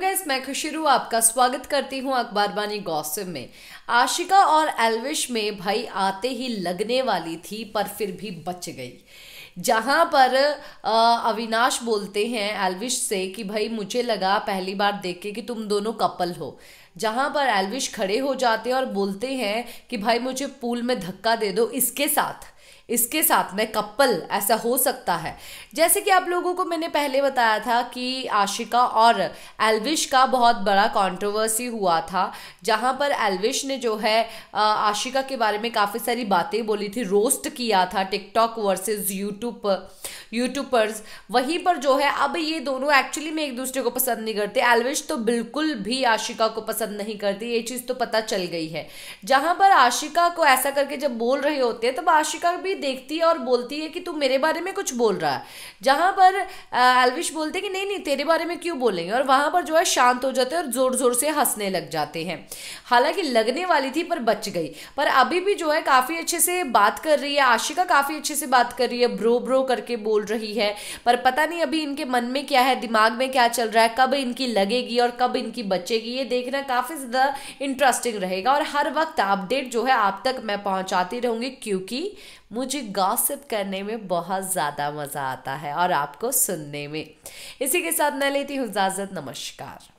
gas मैं खुशी रू आपका स्वागत करती हूँ बानी गौसिम में आशिका और एलविश में भाई आते ही लगने वाली थी पर फिर भी बच गई जहाँ पर अविनाश बोलते हैं एलविश से कि भाई मुझे लगा पहली बार देख के कि तुम दोनों कपल हो जहाँ पर एलविश खड़े हो जाते हैं और बोलते हैं कि भाई मुझे पूल में धक्का दे दो इसके साथ इसके साथ में कपल ऐसा हो सकता है जैसे कि आप लोगों को मैंने पहले बताया था कि आशिका और एलविश का बहुत बड़ा कंट्रोवर्सी हुआ था जहां पर एलविश ने जो है आशिका के बारे में काफ़ी सारी बातें बोली थी रोस्ट किया था टिकटॉक वर्सेस यूट्यूब यूट्यूबर्स वहीं पर जो है अब ये दोनों एक्चुअली में एक दूसरे को पसंद नहीं करते एलविश तो बिल्कुल भी आशिका को पसंद नहीं करती ये चीज़ तो पता चल गई है जहाँ पर आशिका को ऐसा करके जब बोल रहे होते हैं तब आशिका तक भी देखती है और बोलती है कि तू मेरे बारे में कुछ बोल रहा है जहाँ पर एलविश बोलते हैं कि नहीं नहीं तेरे बारे में क्यों बोलेंगे और वहाँ पर जो है शांत हो जाते हैं और ज़ोर ज़ोर से हंसने लग जाते हैं हालांकि लगने वाली थी पर बच गई पर अभी भी जो है काफ़ी अच्छे से बात कर रही है आशिका काफ़ी अच्छे से बात कर रही है ब्रो ब्रो करके बोल रही है पर पता नहीं अभी इनके मन में क्या है दिमाग में क्या चल रहा है कब इनकी लगेगी और कब इनकी बचेगी ये देखना काफ़ी ज़्यादा इंटरेस्टिंग रहेगा और हर वक्त अपडेट जो है आप तक मैं पहुँचाती रहूँगी क्योंकि मुझे गॉसिप करने में बहुत ज़्यादा मज़ा आता है और आपको सुनने में इसी के साथ मैं लेती हूँ इजाज़त नमस्कार